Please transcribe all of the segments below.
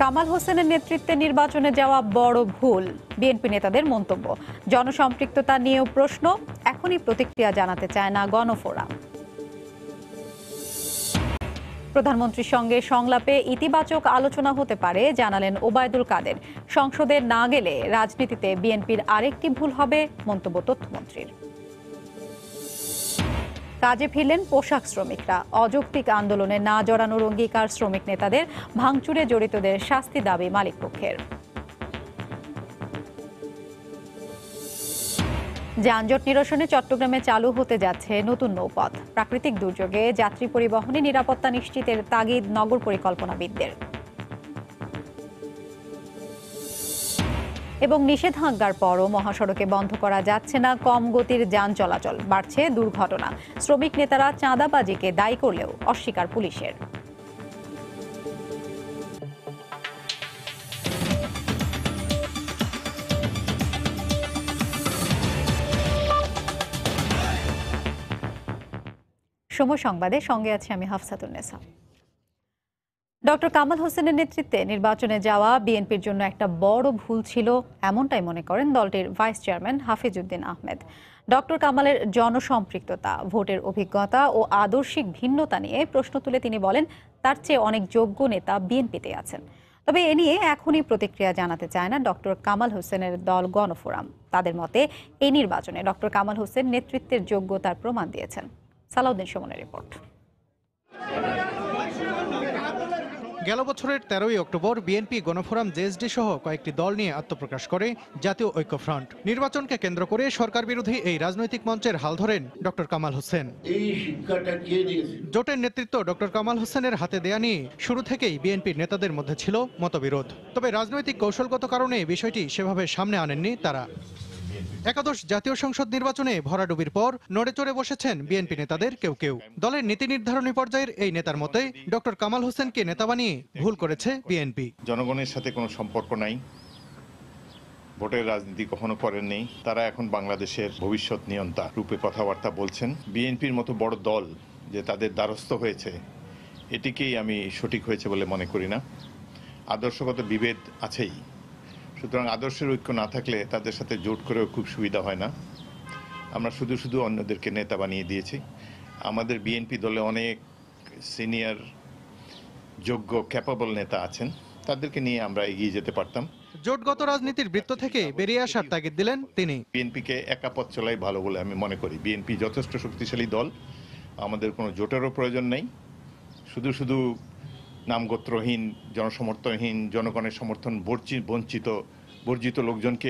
কামাল হোসেনের নেতৃত্বে নির্বাচনে যাওয়া বড় ভুল বিএনপি নেতাদের মন্তব্য জনসম্পৃক্ততা নিয়েও প্রশ্ন এখনই প্রতিক্রিয়া জানাতে চায় না গণফোরাম প্রধানমন্ত্রীর সঙ্গে সংলাপে ইতিবাচক আলোচনা হতে পারে জানালেন ওবায়দুল কাদের সংসদে না গেলে রাজনীতিতে বিএনপির আরেকটি ভুল হবে মন্তব্য তথ্যমন্ত্রীর কাজে ফিরলেন পোশাক শ্রমিকরা অযৌক্তিক আন্দোলনে না জড়ানোর অঙ্গীকার শ্রমিক নেতাদের ভাঙচুরে জড়িতদের শাস্তি দাবি মালিকপক্ষের যানজট নিরসনে চট্টগ্রামে চালু হতে যাচ্ছে নতুন নৌপথ প্রাকৃতিক দুর্যোগে যাত্রী পরিবহনে নিরাপত্তা নিশ্চিতের তাগিদ নগর পরিকল্পনাবিদদের এবং নিষেধাজ্ঞার পরও মহাসড়কে বন্ধ করা যাচ্ছে না কম গতির যান চলাচল বাড়ছে দুর্ঘটনা শ্রমিক নেতারা চাঁদাবাজিকে দায়ী করলেও অস্বীকার পুলিশের সময় সংবাদে সঙ্গে আছে আমি হাফসাতুন্নেসা ডক্টর কামাল হোসেনের নেতৃত্বে নির্বাচনে যাওয়া বিএনপির জন্য একটা বড় ভুল ছিল এমনটাই মনে করেন দলটির vice chairman Hafizuddin Ahmed doctor কামালের জনসম্পৃক্ততা ভোটের অভিজ্ঞতা ও আদর্শিক ভিন্নতা নিয়ে প্রশ্ন তুলে তিনি বলেন তার চেয়ে অনেক যোগ্য নেতা বিএনপিতে আছেন তবে এ নিয়ে এখনই প্রতিক্রিয়া জানাতে চায় না ডক্টর কামাল হোসেনের দল গণফোরাম তাদের মতে এই নির্বাচনে ডক্টর কামাল হোসেন নেতৃত্বের যোগ্যতার প্রমাণ দিয়েছেন সালাউদ্দিন সুমনের রিপোর্ট গেল বছরের তেরোই অক্টোবর বিএনপি গণফোরাম জেএসডি সহ কয়েকটি দল নিয়ে আত্মপ্রকাশ করে জাতীয় ঐক্যফ্রন্ট নির্বাচনকে কেন্দ্র করে সরকার বিরোধী এই রাজনৈতিক মঞ্চের হাল ধরেন ডক্টর কামাল হোসেন জোটের নেতৃত্ব ডক্টর কামাল হোসেনের হাতে দেয়া নিয়ে শুরু থেকেই বিএনপির নেতাদের মধ্যে ছিল মতবিরোধ তবে রাজনৈতিক কৌশলগত কারণে বিষয়টি সেভাবে সামনে আনেননি তারা একাদশ জাতীয় সংসদ নির্বাচনে ভরাডুবির পর নড়েচড়ে বসেছেন বিএনপি নেতাদের কেউ কেউ দলের নীতি নির্ধারণী পর্যায়ের এই নেতার মতে ডক্টর কামাল হোসেনকে নেতা বানিয়ে ভুল করেছে বিএনপি জনগণের সাথে কোনো সম্পর্ক নাই ভোটের রাজনীতি কখনো করেননি তারা এখন বাংলাদেশের ভবিষ্যৎ নিয়ন্তা রূপে কথাবার্তা বলছেন বিএনপির মতো বড় দল যে তাদের দ্বারস্থ হয়েছে এটিকেই আমি সঠিক হয়েছে বলে মনে করি না আদর্শগত বিভেদ আছেই সুতরাং আদর্শের ঐক্য না থাকলে তাদের সাথে জোট করেও খুব সুবিধা হয় না আমরা শুধু শুধু অন্যদেরকে নেতা বানিয়ে দিয়েছি আমাদের বিএনপি দলে অনেক সিনিয়র যোগ্য ক্যাপাবল নেতা আছেন তাদেরকে নিয়ে আমরা এগিয়ে যেতে পারতাম জোটগত রাজনীতির বৃত্ত থেকে বেরিয়ে আসার তাগিদ দিলেন তিনি বিএনপিকে একা পথ চলাই ভালো বলে আমি মনে করি বিএনপি যথেষ্ট শক্তিশালী দল আমাদের কোনো জোটেরও প্রয়োজন নেই শুধু শুধু নামগোত্রহীন জনসমর্থনহীন জনগণের সমর্থন বঞ্চিত বর্জিত লোকজনকে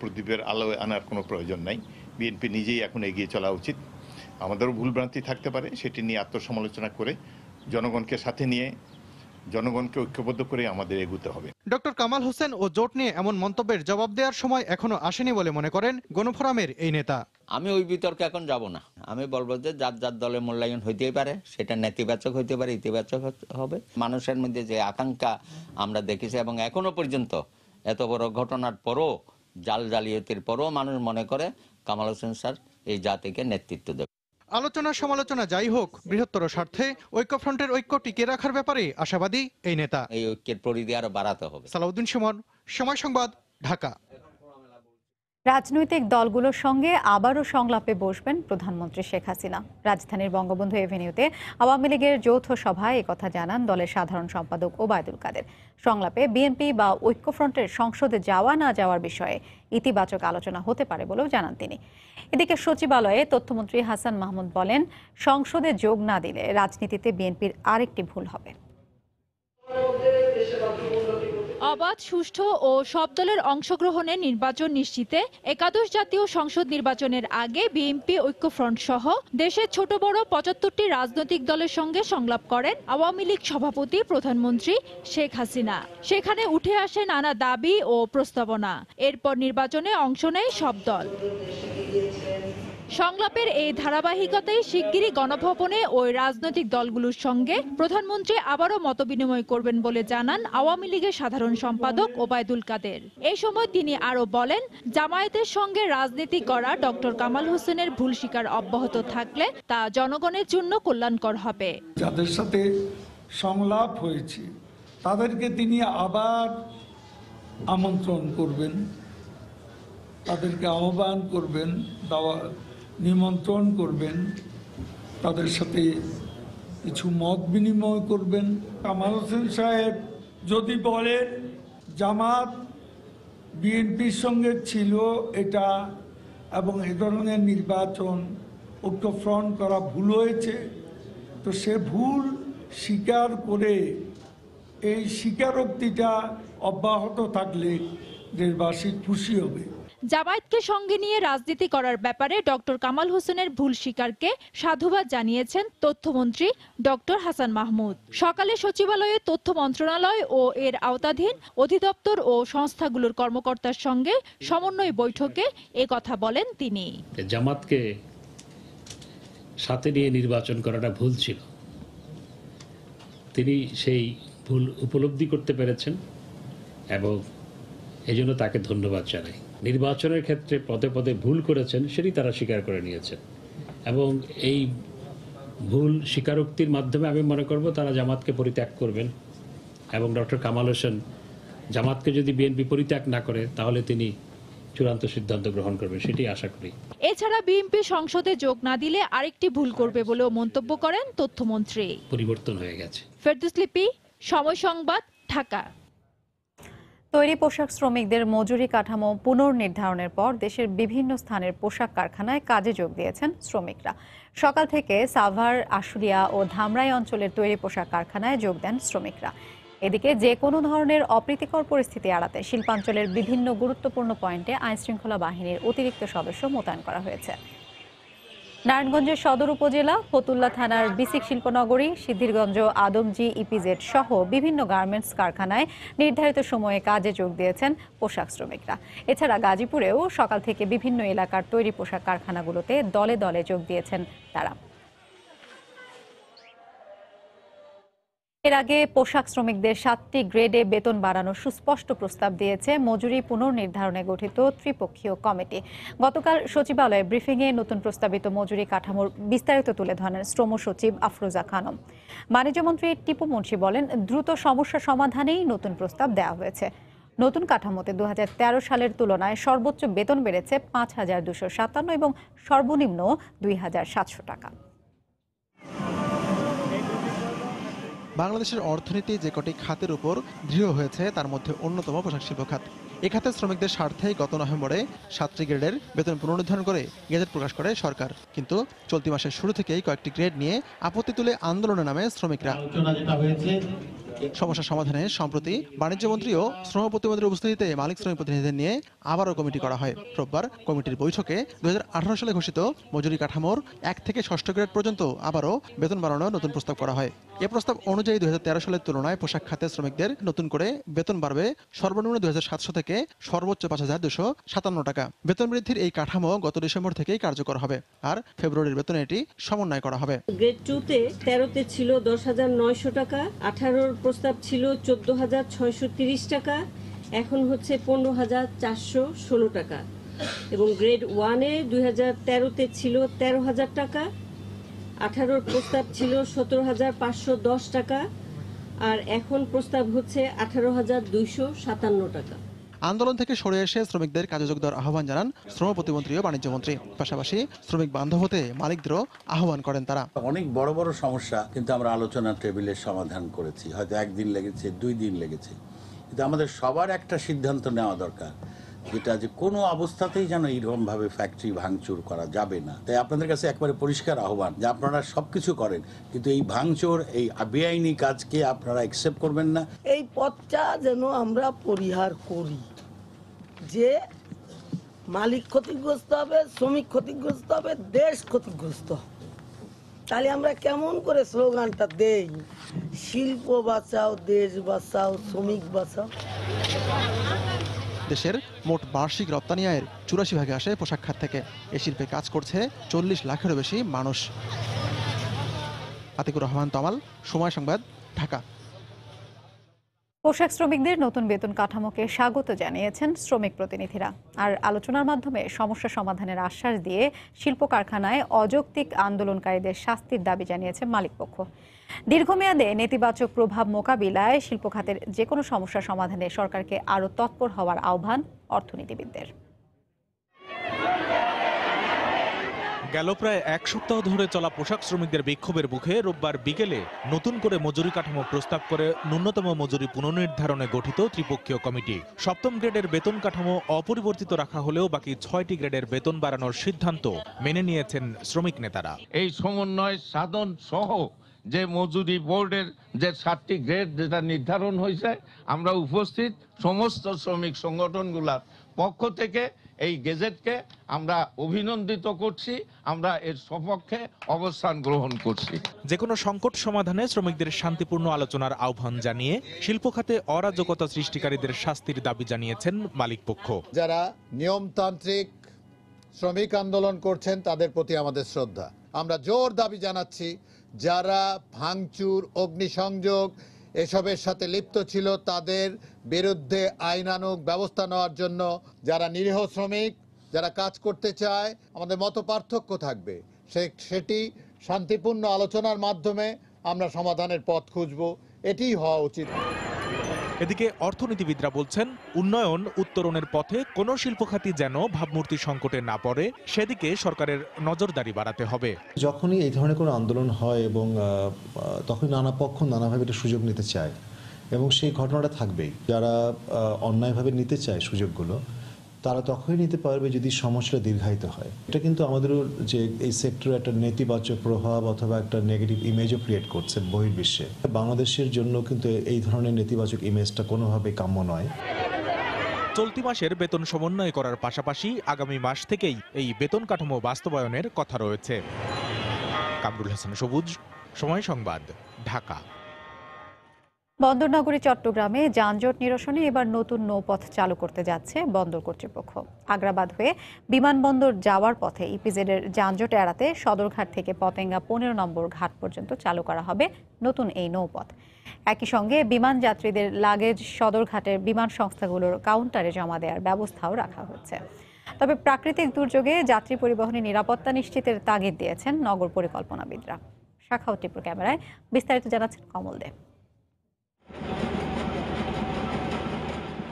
প্রদীপের আলোয় আনার কোনো প্রয়োজন নাই বিএনপি নিজেই এখন এগিয়ে চলা উচিত আমাদেরও ভুলভ্রান্তি থাকতে পারে সেটি নিয়ে আত্মসমালোচনা করে জনগণকে সাথে নিয়ে জনগণকে ঐক্যবদ্ধ করে আমাদের এগুতে হবে ডক্টর কামাল হোসেন ও জোট নিয়ে এমন মন্তব্যের জবাব দেওয়ার সময় এখনো আসেনি বলে মনে করেন গণফোরামের এই নেতা আমি ওই বিতর্কে এখন যাব না আমি বলবো যে যার যার দলের মূল্যায়ন হইতেই পারে সেটা নেতিবাচক হইতে পারে ইতিবাচক হবে মানুষের মধ্যে যে আকাঙ্ক্ষা আমরা দেখেছি এবং এখনো পর্যন্ত এত বড় ঘটনার পরও জাল জালিয়াতির পরও মানুষ মনে করে কামাল হোসেন স্যার এই জাতিকে নেতৃত্ব দেবে আলোচনা সমালোচনা যাই হোক বৃহত্তর স্বার্থে ঐক্যফ্রন্টের ঐক্য টিকিয়ে রাখার ব্যাপারে আশাবাদী এই নেতা এই ঐক্যের পরিধি আরো বাড়াতে হবে সালাউদ্দিন সুমন সময় সংবাদ ঢাকা রাজনৈতিক দলগুলোর সঙ্গে আবারও সংলাপে বসবেন প্রধানমন্ত্রী শেখ হাসিনা রাজধানীর বঙ্গবন্ধু এভিনিউতে আওয়ামী লীগের যৌথ সভায় একথা জানান দলের সাধারণ সম্পাদক ওবায়দুল কাদের সংলাপে বিএনপি বা ঐক্যফ্রন্টের সংসদে যাওয়া না যাওয়ার বিষয়ে ইতিবাচক আলোচনা হতে পারে বলেও জানান তিনি এদিকে সচিবালয়ে তথ্যমন্ত্রী হাসান মাহমুদ বলেন সংসদে যোগ না দিলে রাজনীতিতে বিএনপির আরেকটি ভুল হবে অবাধ সুষ্ঠু ও সব দলের অংশগ্রহণে নির্বাচন নিশ্চিতে একাদশ জাতীয় সংসদ নির্বাচনের আগে বিএনপি ঐক্যফ্রন্ট সহ দেশের ছোট বড় পঁচাত্তরটি রাজনৈতিক দলের সঙ্গে সংলাপ করেন আওয়ামী লীগ সভাপতি প্রধানমন্ত্রী শেখ হাসিনা সেখানে উঠে আসে নানা দাবি ও প্রস্তাবনা এরপর নির্বাচনে অংশ নেয় সব দল সংলাপের এই ধারাবাহিকতায় শিগগিরই গণভবনে ওই রাজনৈতিক দলগুলোর সঙ্গে প্রধানমন্ত্রী আবারও মতবিনিময় করবেন বলে জানান আওয়ামী লীগের সাধারণ সম্পাদক ওবায়দুল কাদের এ সময় তিনি আরও বলেন জামায়াতের সঙ্গে রাজনীতি করা ডক্টর কামাল হোসেনের ভুল শিকার অব্যাহত থাকলে তা জনগণের জন্য কল্যাণকর হবে যাদের সাথে সংলাপ হয়েছে তাদেরকে তিনি আবার আমন্ত্রণ করবেন তাদেরকে আহ্বান করবেন দাওয়া নিমন্ত্রণ করবেন তাদের সাথে কিছু মত বিনিময় করবেন কামাল হোসেন সাহেব যদি বলেন জামাত বিএনপির সঙ্গে ছিল এটা এবং এ ধরনের নির্বাচন ঐক্যফ্রন্ট করা ভুল হয়েছে তো সে ভুল স্বীকার করে এই স্বীকারোক্তিটা অব্যাহত থাকলে দেশবাসী খুশি হবে জামায়াতকে সঙ্গে নিয়ে রাজনীতি করার ব্যাপারে ডক্টর কামাল হোসেনের ভুল স্বীকারকে সাধুবাদ জানিয়েছেন তথ্যমন্ত্রী ডক্টর হাসান মাহমুদ সকালে সচিবালয়ে তথ্য মন্ত্রণালয় ও এর আওতাধীন অধিদপ্তর ও সংস্থাগুলোর কর্মকর্তার সঙ্গে সমন্বয় বৈঠকে এ কথা বলেন তিনি জামাতকে সাথে নিয়ে নির্বাচন করাটা ভুল ছিল তিনি সেই ভুল উপলব্ধি করতে পেরেছেন এবং এজন্য তাকে ধন্যবাদ জানাই নির্বাচনের ক্ষেত্রে পদে পদে ভুল করেছেন সেটি তারা স্বীকার করে নিয়েছেন এবং এই ভুল স্বীকারোক্তির মাধ্যমে আমি মনে করব তারা জামাতকে পরিত্যাগ করবেন এবং ডক্টর কামাল হোসেন জামাতকে যদি বিএনপি পরিত্যাগ না করে তাহলে তিনি চূড়ান্ত সিদ্ধান্ত গ্রহণ করবেন সেটি আশা করি এছাড়া বিএনপি সংসদে যোগ না দিলে আরেকটি ভুল করবে বলেও মন্তব্য করেন তথ্যমন্ত্রী পরিবর্তন হয়ে গেছে ফেরদুস লিপি সময় সংবাদ ঢাকা তৈরি পোশাক শ্রমিকদের মজুরি কাঠামো পুনর্নির্ধারণের পর দেশের বিভিন্ন স্থানের পোশাক কারখানায় কাজে যোগ দিয়েছেন শ্রমিকরা সকাল থেকে সাভার আশুলিয়া ও ধামরাই অঞ্চলের তৈরি পোশাক কারখানায় যোগ দেন শ্রমিকরা এদিকে যে কোনো ধরনের অপ্রীতিকর পরিস্থিতি এড়াতে শিল্পাঞ্চলের বিভিন্ন গুরুত্বপূর্ণ পয়েন্টে আইনশৃঙ্খলা বাহিনীর অতিরিক্ত সদস্য মোতায়েন করা হয়েছে নারায়ণগঞ্জের সদর উপজেলা ফতুল্লা থানার বিসিক শিল্পনগরী সিদ্ধিরগঞ্জ আদমজি ইপিজেড সহ বিভিন্ন গার্মেন্টস কারখানায় নির্ধারিত সময়ে কাজে যোগ দিয়েছেন পোশাক শ্রমিকরা এছাড়া গাজীপুরেও সকাল থেকে বিভিন্ন এলাকার তৈরি পোশাক কারখানাগুলোতে দলে দলে যোগ দিয়েছেন তারা এর আগে পোশাক শ্রমিকদের সাতটি গ্রেডে বেতন বাড়ানোর সুস্পষ্ট প্রস্তাব দিয়েছে মজুরি পুনর্নির্ধারণে গঠিত ত্রিপক্ষীয় কমিটি গতকাল সচিবালয়ে ব্রিফিংয়ে নতুন প্রস্তাবিত মজুরি কাঠামোর বিস্তারিত তুলে ধরেন শ্রম সচিব আফরোজা খানম বাণিজ্যমন্ত্রী টিপু মুন্সি বলেন দ্রুত সমস্যা সমাধানেই নতুন প্রস্তাব দেওয়া হয়েছে নতুন কাঠামোতে দু সালের তুলনায় সর্বোচ্চ বেতন বেড়েছে পাঁচ হাজার দুশো সাতান্ন এবং সর্বনিম্ন দুই হাজার সাতশো টাকা বাংলাদেশের অর্থনীতি যে কটি খাতের উপর দৃঢ় হয়েছে তার মধ্যে অন্যতম পোশাক শিল্প খাত এ খাতে শ্রমিকদের স্বার্থে গত নভেম্বরে সাতটি গ্রেডের বেতন পুনরুদ্ধারণ করে গেজেট প্রকাশ করে সরকার কিন্তু চলতি মাসের শুরু থেকেই কয়েকটি গ্রেড নিয়ে আপত্তি তুলে আন্দোলনে নামে শ্রমিকরা সমস্যা সমাধানে সম্প্রতি বাণিজ্য মন্ত্রী ও শ্রম প্রতিমন্ত্রীর উপস্থিতিতে মালিক শ্রমিক প্রতিনিধিদের নিয়ে আবারও কমিটি করা হয় রোববার কমিটির বৈঠকে দু সালে ঘোষিত মজুরি কাঠামোর এক থেকে ষষ্ঠ গ্রেড পর্যন্ত আবারও বেতন বাড়ানোর নতুন প্রস্তাব করা হয় এ প্রস্তাব অনুযায়ী দুই সালের তুলনায় পোশাক খাতে শ্রমিকদের নতুন করে বেতন বাড়বে সর্বনিম্ন দুই থেকে সর্বোচ্চ পাঁচ হাজার দুশো সাতান্ন টাকা বেতন বৃদ্ধির এই কাঠামো গত ডিসেম্বর থেকেই কার্যকর হবে আর ফেব্রুয়ারির বেতনে এটি সমন্বয় করা হবে গ্রেড টু তে তেরোতে ছিল দশ হাজার নয়শো টাকা আঠারোর প্রস্তাব ছিল চোদ্দ হাজার ছয়শো তিরিশ টাকা এখন হচ্ছে পনেরো হাজার চারশো ষোলো টাকা এবং গ্রেড ওয়ানে দুই হাজার তেরোতে ছিল তেরো হাজার টাকা আঠারোর প্রস্তাব ছিল সতেরো হাজার পাঁচশো দশ টাকা আর এখন প্রস্তাব হচ্ছে আঠারো হাজার দুইশো সাতান্ন টাকা আন্দোলন থেকে সরে এসে শ্রমিকদের কাজে যোগ দেওয়ার আহ্বান জানান শ্রম প্রতিমন্ত্রী ও বাণিজ্য মন্ত্রী পাশাপাশি শ্রমিক বান্ধব হতে মালিকদেরও আহ্বান করেন তারা অনেক বড় বড় সমস্যা কিন্তু আমরা আলোচনা টেবিলে সমাধান করেছি হয়তো একদিন লেগেছে দুই দিন লেগেছে কিন্তু আমাদের সবার একটা সিদ্ধান্ত নেওয়া দরকার এটা যে কোনো অবস্থাতেই যেন এইরকমভাবে ফ্যাক্টরি ভাঙচুর করা যাবে না তাই আপনাদের কাছে একবারে পরিষ্কার আহ্বান যে আপনারা সব কিছু করেন কিন্তু এই ভাঙচুর এই বেআইনি কাজকে আপনারা অ্যাকসেপ্ট করবেন না এই পথটা যেন আমরা পরিহার করি যে মালিক ক্ষতিগ্রস্ত হবে শ্রমিক ক্ষতিগ্রস্ত হবে দেশ ক্ষতিগ্রস্ত হবে তাহলে আমরা কেমন করে স্লোগানটা দেই শিল্প বাঁচাও দেশ বাঁচাও শ্রমিক বাঁচাও দেশের মোট বার্ষিক রপ্তানি আয়ের চুরাশি ভাগে আসে পোশাক খাত থেকে এ শিল্পে কাজ করছে চল্লিশ লাখেরও বেশি মানুষ আতিকুর রহমান তমাল সময় সংবাদ ঢাকা পোশাক শ্রমিকদের নতুন বেতন কাঠামোকে স্বাগত জানিয়েছেন শ্রমিক প্রতিনিধিরা আর আলোচনার মাধ্যমে সমস্যা সমাধানের আশ্বাস দিয়ে শিল্প কারখানায় অযৌক্তিক আন্দোলনকারীদের শাস্তির দাবি জানিয়েছে মালিকপক্ষ দীর্ঘমেয়াদে নেতিবাচক প্রভাব মোকাবিলায় শিল্প খাতের যে কোনো সমস্যা সমাধানে সরকারকে আরও তৎপর হওয়ার আহ্বান অর্থনীতিবিদদের গেল প্রায় এক সপ্তাহ ধরে চলা পোশাক শ্রমিকদের বিক্ষোভের মুখে রোববার বিকেলে নতুন করে মজুরি কাঠামো প্রস্তাব করে ন্যূনতম মজুরি পুনর্নির্ধারণে গঠিত ত্রিপক্ষীয় কমিটি সপ্তম গ্রেডের বেতন কাঠামো অপরিবর্তিত রাখা হলেও বাকি ছয়টি গ্রেডের বেতন বাড়ানোর সিদ্ধান্ত মেনে নিয়েছেন শ্রমিক নেতারা এই সমন্বয় সাধন সহ যে মজুরি বোর্ডের যে সাতটি গ্রেড যেটা নির্ধারণ হয়েছে আমরা উপস্থিত সমস্ত শ্রমিক সংগঠনগুলার পক্ষ থেকে এই গেজেটকে আমরা অভিনন্দিত করছি আমরা এর সপক্ষে অবস্থান গ্রহণ করছি যে কোনো সংকট সমাধানে শ্রমিকদের শান্তিপূর্ণ আলোচনার আহ্বান জানিয়ে শিল্প খাতে অরাজকতা সৃষ্টিকারীদের শাস্তির দাবি জানিয়েছেন মালিকপক্ষ যারা নিয়মতান্ত্রিক শ্রমিক আন্দোলন করছেন তাদের প্রতি আমাদের শ্রদ্ধা আমরা জোর দাবি জানাচ্ছি যারা ভাঙচুর অগ্নিসংযোগ এসবের সাথে লিপ্ত ছিল তাদের বিরুদ্ধে আইনানুক ব্যবস্থা নেওয়ার জন্য যারা নিরীহ শ্রমিক যারা কাজ করতে চায় আমাদের মত পার্থক্য থাকবে সেটি শান্তিপূর্ণ আলোচনার মাধ্যমে আমরা সমাধানের পথ খুঁজব এটিই হওয়া উচিত এদিকে অর্থনীতিবিদরা বলছেন উন্নয়ন উত্তরণের পথে কোনো শিল্পখাতি যেন ভাবমূর্তি সংকটে না পড়ে সেদিকে সরকারের নজরদারি বাড়াতে হবে যখনই এই ধরনের কোনো আন্দোলন হয় এবং তখন নানা পক্ষ নানাভাবে এটা সুযোগ নিতে চায় এবং সেই ঘটনাটা থাকবেই যারা অন্যায়ভাবে নিতে চায় সুযোগগুলো তারা তখনই নিতে পারবে যদি সমস্যাটা দীর্ঘায়িত হয় এটা কিন্তু আমাদের যে এই সেক্টরে একটা নেতিবাচক প্রভাব অথবা একটা নেগেটিভ ইমেজও ক্রিয়েট করছে বহির্বিশ্বে বাংলাদেশের জন্য কিন্তু এই ধরনের নেতিবাচক ইমেজটা কোনোভাবে কাম্য নয় চলতি মাসের বেতন সমন্বয় করার পাশাপাশি আগামী মাস থেকেই এই বেতন কাঠামো বাস্তবায়নের কথা রয়েছে কামরুল হাসান সবুজ সময় সংবাদ ঢাকা বন্দরনগরী চট্টগ্রামে যানজট নিরসনে এবার নতুন নৌপথ চালু করতে যাচ্ছে বন্দর কর্তৃপক্ষ আগ্রাবাদ হয়ে বিমানবন্দর যাওয়ার পথে ইপিজেডের যানজট এড়াতে সদরঘাট থেকে পতেঙ্গা পনেরো নম্বর ঘাট পর্যন্ত চালু করা হবে নতুন এই নৌপথ একই সঙ্গে বিমান যাত্রীদের লাগেজ সদরঘাটের বিমান সংস্থাগুলোর কাউন্টারে জমা দেওয়ার ব্যবস্থাও রাখা হচ্ছে তবে প্রাকৃতিক দুর্যোগে যাত্রী পরিবহনে নিরাপত্তা নিশ্চিতের তাগিদ দিয়েছেন নগর পরিকল্পনাবিদরা শাখা টিপুর ক্যামেরায় বিস্তারিত জানাচ্ছেন কমল দেব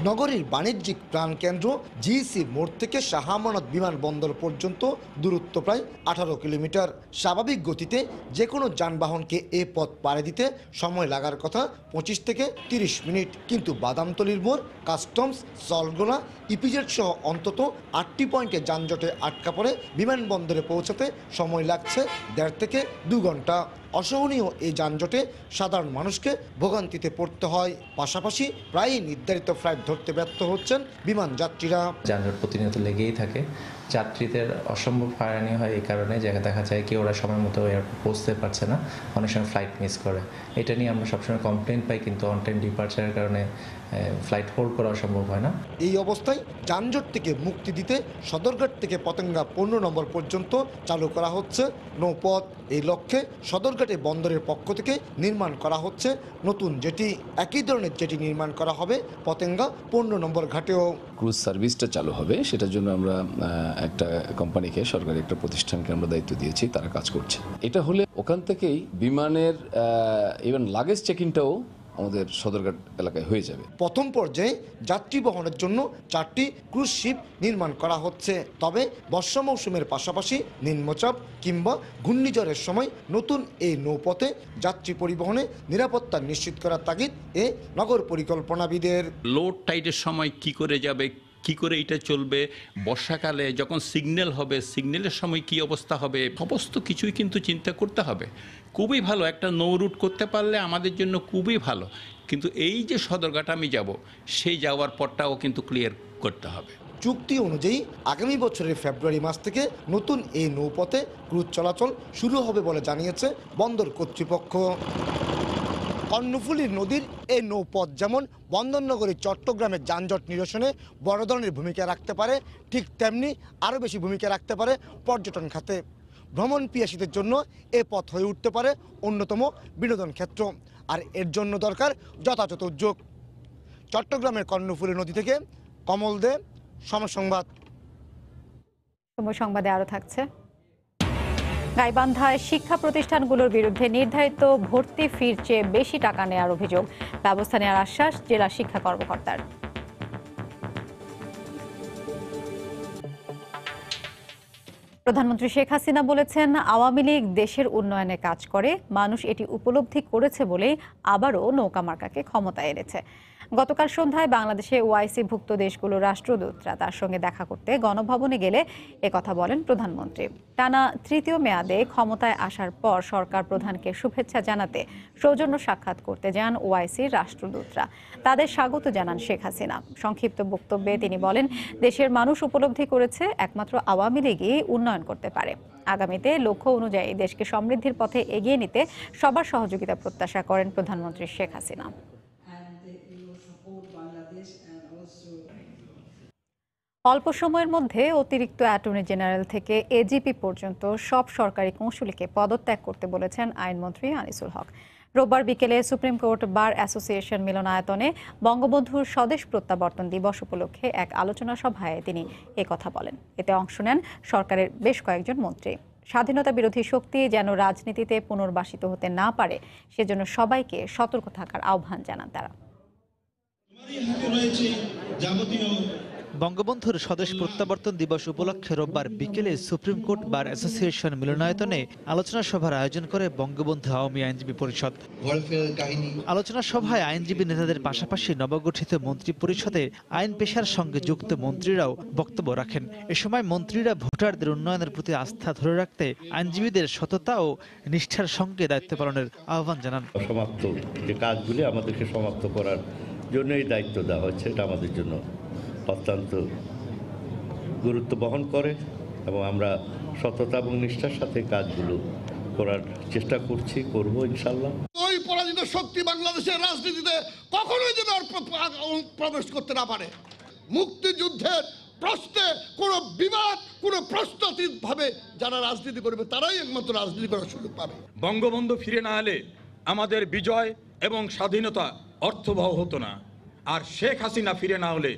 নগরীর বাণিজ্যিক প্রাণকেন্দ্র জিসি মোড় থেকে শাহামানত বিমানবন্দর পর্যন্ত দূরত্ব প্রায় আঠারো কিলোমিটার স্বাভাবিক গতিতে যে কোনো যানবাহনকে এ পথ পাড়ে দিতে সময় লাগার কথা পঁচিশ থেকে ৩০ মিনিট কিন্তু বাদামতলির মোড় কাস্টমস সলগোলা ইপিজেড সহ অন্তত আটটি পয়েন্টে যানজটে আটকা পড়ে বিমানবন্দরে পৌঁছাতে সময় লাগছে দেড় থেকে দু ঘন্টা অসহনীয় এই যানজটে সাধারণ মানুষকে ভোগান্তিতে পড়তে হয় পাশাপাশি প্রায়ই নির্ধারিত ফ্লাইট ধরতে ব্যর্থ হচ্ছেন বিমান যাত্রীরা যানজট প্রতিনিয়ত লেগেই থাকে যাত্রীদের অসম্ভব হয়রানি হয় এই কারণে জায়গা দেখা যায় কি ওরা সময় মতো এয়ারপোর্ট পৌঁছতে পারছে না অনেক সময় ফ্লাইট মিস করে এটা নিয়ে আমরা সবসময় কমপ্লেন পাই কিন্তু অন টাইম ডিপার্চারের কারণে ফ্লাইট হোল্ড করা সম্ভব হয় না এই অবস্থায় যানজট থেকে মুক্তি দিতে সদরঘাট থেকে পতেঙ্গা পনেরো নম্বর পর্যন্ত চালু করা হচ্ছে নৌপথ এই লক্ষ্যে সদরঘাটে বন্দরের পক্ষ থেকে নির্মাণ করা হচ্ছে নতুন যেটি একই ধরনের যেটি নির্মাণ করা হবে পতেঙ্গা পনেরো নম্বর ঘাটেও ক্রুজ সার্ভিসটা চালু হবে সেটার জন্য আমরা একটা কোম্পানিকে সরকারি একটা প্রতিষ্ঠানকে আমরা দায়িত্ব দিয়েছি তারা কাজ করছে এটা হলে ওখান থেকেই বিমানের ইভেন লাগেজ চেক ইনটাও আমাদের সদরঘাট এলাকায় হয়ে যাবে প্রথম পর্যায়ে যাত্রী বহনের জন্য চারটি ক্রুজ শিপ নির্মাণ করা হচ্ছে তবে বর্ষা মৌসুমের পাশাপাশি নিম্নচাপ কিংবা ঘূর্ণিঝড়ের সময় নতুন এই নৌপথে যাত্রী পরিবহনে নিরাপত্তা নিশ্চিত করার তাগিদ এ নগর পরিকল্পনাবিদের লোড টাইটের সময় কি করে যাবে কি করে এটা চলবে বর্ষাকালে যখন সিগন্যাল হবে সিগন্যালের সময় কি অবস্থা হবে সমস্ত কিছুই কিন্তু চিন্তা করতে হবে খুবই ভালো একটা নৌ রুট করতে পারলে আমাদের জন্য খুবই ভালো কিন্তু এই যে সদরঘাট আমি যাব সেই যাওয়ার পথটাও কিন্তু ক্লিয়ার করতে হবে চুক্তি অনুযায়ী আগামী বছরের ফেব্রুয়ারি মাস থেকে নতুন এই নৌপথে ক্রুজ চলাচল শুরু হবে বলে জানিয়েছে বন্দর কর্তৃপক্ষ কর্ণফুলীর নদীর এই নৌপথ যেমন বন্দরনগরী চট্টগ্রামের যানজট নিরসনে বড় ধরনের ভূমিকা রাখতে পারে ঠিক তেমনি আরও বেশি ভূমিকা রাখতে পারে পর্যটন খাতে ভ্রমণ পিয়াসীদের জন্য এ পথ হয়ে উঠতে পারে অন্যতম বিনোদন ক্ষেত্র আর এর জন্য দরকার যথাযথ উদ্যোগ চট্টগ্রামের কর্ণফুলী নদী থেকে কমল দে সমসংবাদ সংবাদে আরো থাকছে গাইবান্ধায় শিক্ষা প্রতিষ্ঠানগুলোর বিরুদ্ধে নির্ধারিত ভর্তি ফির চেয়ে বেশি টাকা নেওয়ার অভিযোগ ব্যবস্থা নেওয়ার আশ্বাস জেলা শিক্ষা কর্মকর্তার প্রধানমন্ত্রী শেখ হাসিনা বলেছেন আওয়ামী লীগ দেশের উন্নয়নে কাজ করে মানুষ এটি উপলব্ধি করেছে বলেই আবারও নৌকা মার্কাকে ক্ষমতায় এনেছে গতকাল সন্ধ্যায় বাংলাদেশে ভুক্ত দেশগুলোর রাষ্ট্রদূতরা তার সঙ্গে দেখা করতে গণভবনে গেলে কথা বলেন প্রধানমন্ত্রী টানা তৃতীয় মেয়াদে ক্ষমতায় আসার পর সরকার প্রধানকে শুভেচ্ছা জানাতে সৌজন্য সাক্ষাৎ করতে যান ওআইসির রাষ্ট্রদূতরা তাদের স্বাগত জানান শেখ হাসিনা সংক্ষিপ্ত বক্তব্যে তিনি বলেন দেশের মানুষ উপলব্ধি করেছে একমাত্র আওয়ামী লীগই উন্নয়ন করতে পারে আগামীতে লক্ষ্য অনুযায়ী দেশকে সমৃদ্ধির পথে এগিয়ে নিতে সবার সহযোগিতা প্রত্যাশা করেন প্রধানমন্ত্রী শেখ হাসিনা অল্প সময়ের মধ্যে অতিরিক্ত অ্যাটর্নি জেনারেল থেকে এজিপি পর্যন্ত সব সরকারি কৌঁসুলিকে পদত্যাগ করতে বলেছেন আইনমন্ত্রী আনিসুল হক রোববার বিকেলে সুপ্রিম কোর্ট বার অ্যাসোসিয়েশন মিলনায়তনে বঙ্গবন্ধুর স্বদেশ প্রত্যাবর্তন দিবস উপলক্ষে এক আলোচনা সভায় তিনি কথা বলেন এতে অংশ নেন সরকারের বেশ কয়েকজন মন্ত্রী স্বাধীনতা বিরোধী শক্তি যেন রাজনীতিতে পুনর্বাসিত হতে না পারে সেজন্য সবাইকে সতর্ক থাকার আহ্বান জানান তারা বঙ্গবন্ধুর স্বদেশ প্রত্যাবর্তন দিবস উপলক্ষে রোববার বিকেলে সুপ্রিম কোর্ট বার অ্যাসোসিয়েশন মিলনায়তনে আলোচনা সভার আয়োজন করে বঙ্গবন্ধু আওয়ামী আইনজীবী পরিষদ আলোচনা সভায় আইনজীবী নেতাদের পাশাপাশি নবগঠিত মন্ত্রী পরিষদে আইন পেশার সঙ্গে যুক্ত মন্ত্রীরাও বক্তব্য রাখেন এ সময় মন্ত্রীরা ভোটারদের উন্নয়নের প্রতি আস্থা ধরে রাখতে আইনজীবীদের সততা ও নিষ্ঠার সঙ্গে দায়িত্ব পালনের আহ্বান জানান সমাপ্ত যে কাজগুলি আমাদেরকে সমাপ্ত করার জন্য এই দায়িত্ব দেওয়া হচ্ছে এটা আমাদের জন্য অত্যন্ত গুরুত্ব বহন করে এবং আমরা সততা এবং নিষ্ঠার সাথে কাজগুলো করার চেষ্টা করছি করবো ইনশাল্লাহ ওই পরাজিত শক্তি বাংলাদেশের রাজনীতিতে কখনোই যেন প্রবেশ করতে না পারে মুক্তিযুদ্ধের প্রশ্নে কোনো বিবাদ কোনো প্রশ্নাতীতভাবে যারা রাজনীতি করবে তারাই একমাত্র রাজনীতি করার সুযোগ পাবে বঙ্গবন্ধু ফিরে না এলে আমাদের বিজয় এবং স্বাধীনতা অর্থবহ হতো না আর শেখ হাসিনা ফিরে না হলে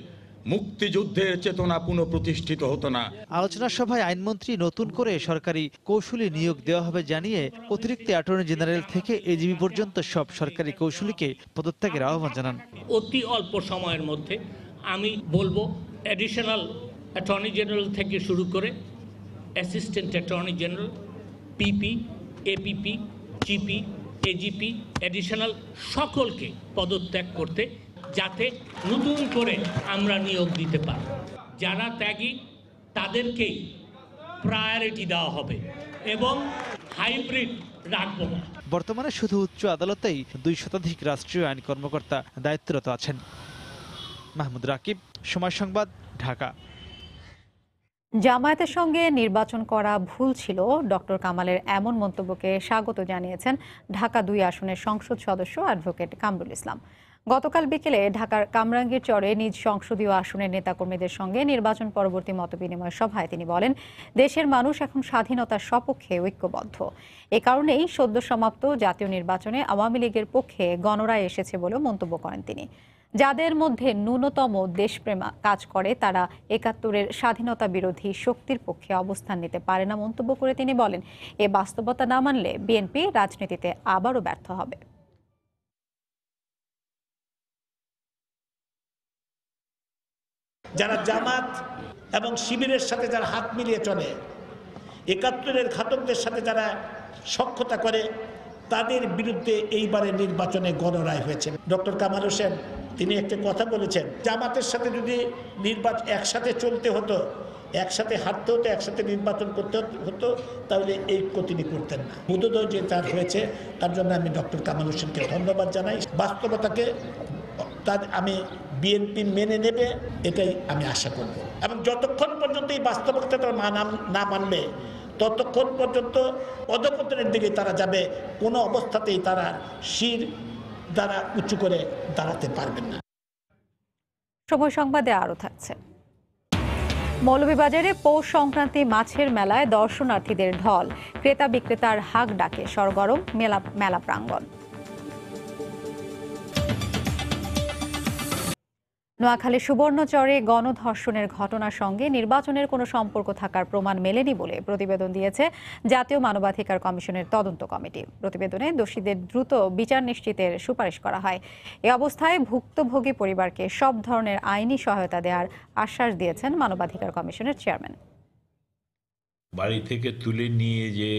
মুক্তিযুদ্ধের চেতনা পুনঃপ্রতিষ্ঠিত হতো না আলোচনা সভায় আইনমন্ত্রী নতুন করে সরকারি কৌশলি নিয়োগ দেওয়া হবে জানিয়ে অতিরিক্ত অ্যাটর্নি জেনারেল থেকে এজিবি পর্যন্ত সব সরকারি কৌশলীকে পদত্যাগের আহ্বান জানান অতি অল্প সময়ের মধ্যে আমি বলবো অ্যাডিশনাল অ্যাটর্নি জেনারেল থেকে শুরু করে assistant attorney general PP APP GP AGP additional সকলকে পদত্যাগ করতে যাতে নতুন করে আমরা নিয়োগ দিতে পারি যারা ত্যাগী তাদেরকেই প্রায়োরিটি দেওয়া হবে এবং হাইব্রিড রাখবো না বর্তমানে শুধু উচ্চ আদালতেই দুই শতাধিক রাষ্ট্রীয় আইন কর্মকর্তা দায়িত্বরত আছেন মাহমুদ রাকিব সময় সংবাদ ঢাকা জামায়াতের সঙ্গে নির্বাচন করা ভুল ছিল ডক্টর কামালের এমন মন্তব্যকে স্বাগত জানিয়েছেন ঢাকা দুই আসনের সংসদ সদস্য অ্যাডভোকেট কামরুল ইসলাম গতকাল বিকেলে ঢাকার কামরাঙ্গীর চরে নিজ সংসদীয় আসনের নেতাকর্মীদের সঙ্গে নির্বাচন পরবর্তী মতবিনিময় সভায় তিনি বলেন দেশের মানুষ এখন স্বাধীনতার সপক্ষে ঐক্যবদ্ধ এ কারণেই সদ্য সমাপ্ত জাতীয় নির্বাচনে আওয়ামী লীগের পক্ষে গণরায় এসেছে বলেও মন্তব্য করেন তিনি যাদের মধ্যে ন্যূনতম দেশপ্রেমা কাজ করে তারা একাত্তরের স্বাধীনতা বিরোধী শক্তির পক্ষে অবস্থান নিতে পারে না মন্তব্য করে তিনি বলেন এ বাস্তবতা না মানলে বিএনপি রাজনীতিতে আবারও ব্যর্থ হবে যারা জামাত এবং শিবিরের সাথে যারা হাত মিলিয়ে চলে একাত্তরের ঘাতকদের সাথে যারা সক্ষতা করে তাদের বিরুদ্ধে এইবারে নির্বাচনে গণরায় হয়েছে ডক্টর কামাল হোসেন তিনি একটা কথা বলেছেন জামাতের সাথে যদি নির্বাচন একসাথে চলতে হতো একসাথে হাঁটতে হতো একসাথে নির্বাচন করতে হতো তাহলে এই তিনি করতেন না বুধোদয় যে তার হয়েছে তার জন্য আমি ডক্টর কামাল হোসেনকে ধন্যবাদ জানাই বাস্তবতাকে তার আমি বিএনপি মেনে নেবে এটাই আমি আশা করব এবং যতক্ষণ পর্যন্ত এই বাস্তবতা তারা না মানবে ততক্ষণ পর্যন্ত অধপতনের দিকে তারা যাবে কোনো অবস্থাতেই তারা শির দ্বারা উঁচু করে দাঁড়াতে পারবেন না সময় সংবাদে আরও থাকছে মৌলভীবাজারে পৌষ সংক্রান্তি মাছের মেলায় দর্শনার্থীদের ঢল ক্রেতা বিক্রেতার হাক ডাকে সরগরম মেলা মেলা প্রাঙ্গণ নোয়াখালী সুবর্ণচরে গণধর্ষণের ঘটনার সঙ্গে নির্বাচনের কোনো সম্পর্ক থাকার প্রমাণ মেলেনি বলে প্রতিবেদন দিয়েছে জাতীয় মানবাধিকার কমিশনের তদন্ত কমিটি প্রতিবেদনে দোষীদের দ্রুত বিচার নিশ্চিতের সুপারিশ করা হয় এ অবস্থায় ভুক্তভোগী পরিবারকে সব ধরনের আইনি সহায়তা দেওয়ার আশ্বাস দিয়েছেন মানবাধিকার কমিশনের চেয়ারম্যান বাড়ি থেকে তুলে নিয়ে যে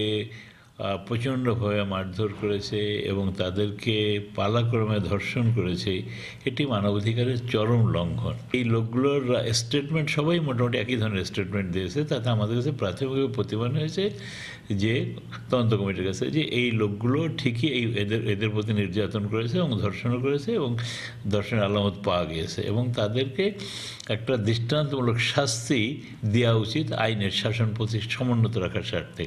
প্রচণ্ডভাবে মারধর করেছে এবং তাদেরকে পালাক্রমে ধর্ষণ করেছে এটি মানবাধিকারের চরম লঙ্ঘন এই লোকগুলোর স্টেটমেন্ট সবাই মোটামুটি একই ধরনের স্টেটমেন্ট দিয়েছে তাতে আমাদের কাছে প্রাথমিকভাবে প্রতিমান হয়েছে যে তদন্ত কমিটির কাছে যে এই লোকগুলো ঠিকই এই এদের এদের প্রতি নির্যাতন করেছে এবং ধর্ষণ করেছে এবং ধর্ষণের আলামত পাওয়া গিয়েছে এবং তাদেরকে একটা দৃষ্টান্তমূলক শাস্তি দেওয়া উচিত আইনের শাসন প্রতি সমুন্নত রাখার স্বার্থে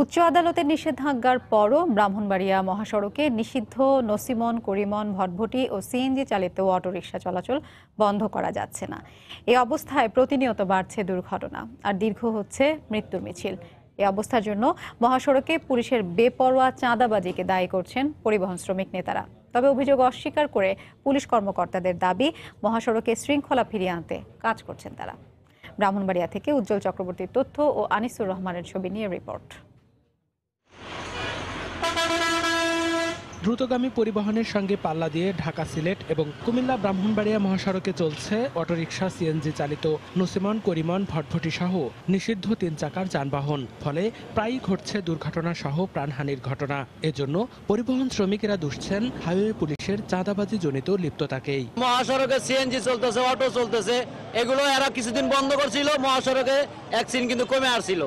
উচ্চ আদালতের নিষেধাজ্ঞার পরও ব্রাহ্মণবাড়িয়া মহাসড়কে নিষিদ্ধ নসিমন করিমন ভটভটি ও সিএনজি চালিত অটোরিকশা চলাচল বন্ধ করা যাচ্ছে না এ অবস্থায় প্রতিনিয়ত বাড়ছে দুর্ঘটনা আর দীর্ঘ হচ্ছে মৃত্যুর মিছিল এ অবস্থার জন্য মহাসড়কে পুলিশের বেপরোয়া চাঁদাবাজিকে দায়ী করছেন পরিবহন শ্রমিক নেতারা তবে অভিযোগ অস্বীকার করে পুলিশ কর্মকর্তাদের দাবি মহাসড়কে শৃঙ্খলা ফিরিয়ে আনতে কাজ করছেন তারা ব্রাহ্মণবাড়িয়া থেকে উজ্জ্বল চক্রবর্তীর তথ্য ও আনিসুর রহমানের ছবি নিয়ে রিপোর্ট দ্রুতগামী পরিবহনের সঙ্গে পাল্লা দিয়ে ঢাকা সিলেট এবং কুমিল্লা ব্রাহ্মণবাড়িয়া মহাসড়কে চলছে অটোরিকশা সিএনজি চালিত নসিমন করিমন ভটভটি সহ নিষিদ্ধ তিন চাকার যানবাহন ফলে প্রায়ই ঘটছে দুর্ঘটনা সহ প্রাণহানির ঘটনা এজন্য পরিবহন শ্রমিকেরা দুষছেন হাইওয়ে পুলিশের চাঁদাবাজি জনিত লিপ্ততাকেই মহাসড়কে সিএনজি চলতেছে অটো চলতেছে এগুলো এরা কিছুদিন বন্ধ করছিল মহাসড়কে এক কিন্তু কমে আসছিল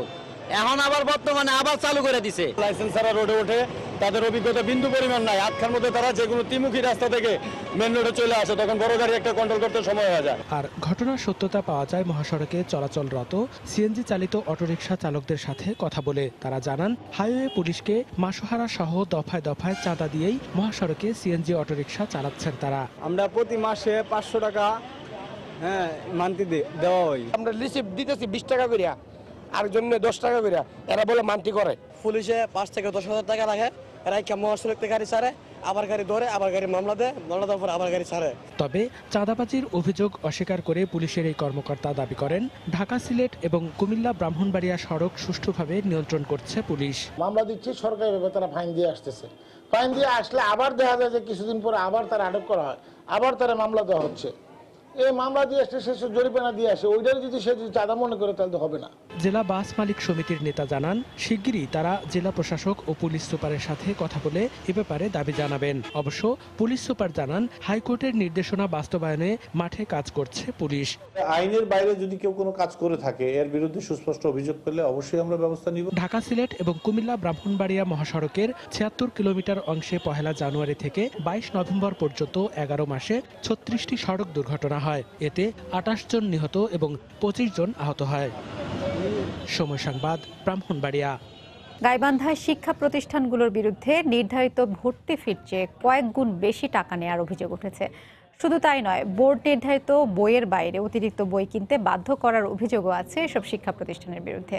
এখন আবার বর্তমানে আবার চালু করে দিছে লাইসেন্স ছাড়া রোডে ওঠে তাদের অভিজ্ঞতা বিন্দু পরিমাণ নাই আটখার মধ্যে তারা যেগুলো ত্রিমুখী রাস্তা থেকে মেন রোডে চলে আসে তখন বড় গাড়ি একটা কন্ট্রোল করতে সময় হয়ে যায় আর ঘটনার সত্যতা পাওয়া যায় মহাসড়কে চলাচলরত সিএনজি চালিত অটোরিকশা চালকদের সাথে কথা বলে তারা জানান হাইওয়ে পুলিশকে মাসহারা সহ দফায় দফায় চাঁদা দিয়েই মহাসড়কে সিএনজি অটোরিকশা চালাচ্ছেন তারা আমরা প্রতি মাসে পাঁচশো টাকা হ্যাঁ মান্তি দেওয়া হয় আমরা রিসিপ্ট দিতেছি বিশ টাকা করিয়া আর জন্য দশ টাকা করে এরা বলে মান্টি করে পুলিশে পাঁচ থেকে দশ হাজার টাকা লাগে গাড়ি ছাড়ে আবার গাড়ি ধরে আবার গাড়ি মামলা দেয় মামলা দেওয়ার পর আবার গাড়ি ছাড়ে তবে চাঁদাবাজির অভিযোগ অস্বীকার করে পুলিশের এই কর্মকর্তা দাবি করেন ঢাকা সিলেট এবং কুমিল্লা ব্রাহ্মণবাড়িয়া সড়ক সুষ্ঠুভাবে নিয়ন্ত্রণ করছে পুলিশ মামলা দিচ্ছে সরকারিভাবে তারা ফাইন দিয়ে আসতেছে ফাইন দিয়ে আসলে আবার দেখা যায় যে কিছুদিন পরে আবার তারা আটক করা হয় আবার তারা মামলা দেওয়া হচ্ছে জেলা বাস মালিক সমিতির নেতা জানান শিগগিরই তারা জেলা প্রশাসক ও পুলিশ সুপারের সাথে কথা বলে এ ব্যাপারে দাবি জানাবেন অবশ্য পুলিশ সুপার জানান হাইকোর্টের নির্দেশনা বাস্তবায়নে মাঠে কাজ করছে পুলিশ আইনের বাইরে যদি কেউ কোনো কাজ করে থাকে এর বিরুদ্ধে সুস্পষ্ট অভিযোগ করলে অবশ্যই আমরা ব্যবস্থা নিব ঢাকা সিলেট এবং কুমিল্লা ব্রাহ্মণবাড়িয়া মহাসড়কের ছিয়াত্তর কিলোমিটার অংশে পহেলা জানুয়ারি থেকে বাইশ নভেম্বর পর্যন্ত এগারো মাসে ছত্রিশটি সড়ক দুর্ঘটনা হয় এতে আটাশ জন নিহত এবং পঁচিশ জন আহত হয় সময় সংবাদ ব্রাহ্মণবাড়িয়া গাইবান্ধায় শিক্ষা প্রতিষ্ঠানগুলোর বিরুদ্ধে নির্ধারিত ভর্তি ফির চেয়ে কয়েক গুণ বেশি টাকা নেওয়ার অভিযোগ উঠেছে শুধু তাই নয় বোর্ড নির্ধারিত বইয়ের বাইরে অতিরিক্ত বই কিনতে বাধ্য করার অভিযোগও আছে এসব শিক্ষা প্রতিষ্ঠানের বিরুদ্ধে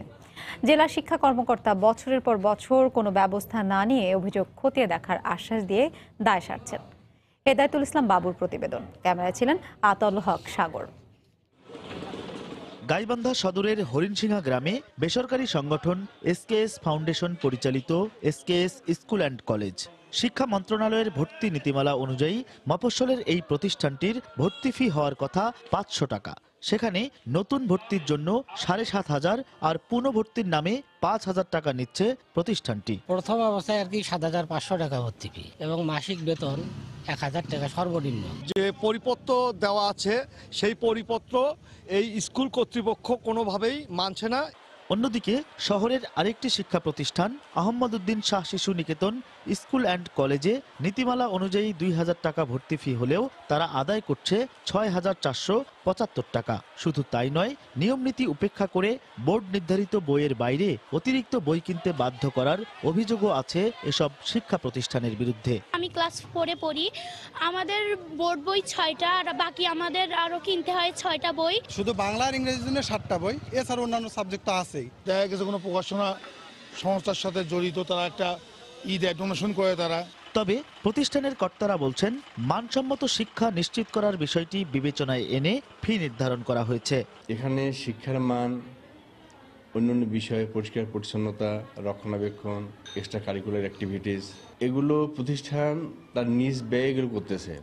জেলা শিক্ষা কর্মকর্তা বছরের পর বছর কোনো ব্যবস্থা না নিয়ে অভিযোগ খতিয়ে দেখার আশ্বাস দিয়ে দায় সারছেন হেদায়তুল ইসলাম বাবুর প্রতিবেদন ক্যামেরায় ছিলেন আতল হক সাগর গাইবান্ধা সদরের হরিণসিংহা গ্রামে বেসরকারি সংগঠন এসকেএস ফাউন্ডেশন পরিচালিত এসকেএস স্কুল অ্যান্ড কলেজ শিক্ষা মন্ত্রণালয়ের ভর্তি নীতিমালা অনুযায়ী মফসলের এই প্রতিষ্ঠানটির ভর্তি ফি হওয়ার কথা পাঁচশো টাকা সেখানে নতুন ভর্তির জন্য সাড়ে সাত হাজার আর পুনঃভর্তির নামে পাঁচ হাজার টাকা নিচ্ছে প্রতিষ্ঠানটি প্রথম অবস্থায় আর কি সাত হাজার পাঁচশো টাকা ভর্তি ফি এবং মাসিক বেতন এক হাজার টাকা সর্বনিম্ন যে পরিপত্র দেওয়া আছে সেই পরিপত্র এই স্কুল কর্তৃপক্ষ কোনোভাবেই মানছে না অন্যদিকে শহরের আরেকটি শিক্ষা প্রতিষ্ঠান আহম্মদ উদ্দিন শাহ শিশু নিকেতন স্কুল অ্যান্ড কলেজে নীতিমালা অনুযায়ী দুই হাজার টাকা ভর্তি ফি হলেও তারা আদায় করছে ছয় হাজার চারশো পঁচাত্তর টাকা শুধু তাই নয় নিয়ম নীতি উপেক্ষা করে বোর্ড নির্ধারিত বইয়ের বাইরে অতিরিক্ত বই কিনতে বাধ্য করার অভিযোগও আছে এসব শিক্ষা প্রতিষ্ঠানের বিরুদ্ধে আমি ক্লাস ফোরে পড়ি আমাদের বোর্ড বই ছয়টা আর বাকি আমাদের আরও কিনতে হয় ছয়টা বই শুধু বাংলা আর ইংরেজির জন্য সাতটা বই এছাড়া অন্যান্য সাবজেক্ট তো আছে আসছেই দেখা গেছে কোনো প্রকাশনা সংস্থার সাথে জড়িত তারা একটা ঈদ ডোনেশন করে তারা তবে প্রতিষ্ঠানের কর্তারা বলছেন মানসম্মত শিক্ষা নিশ্চিত করার বিষয়টি বিবেচনায় এনে ফি নির্ধারণ করা হয়েছে এখানে শিক্ষার মান অন্যান্য বিষয়ে পরিষ্কার পরিচ্ছন্নতা রক্ষণাবেক্ষণ এক্সট্রা কারিকুলার অ্যাক্টিভিটিস এগুলো প্রতিষ্ঠান তার নিজ ব্যয় করতেছে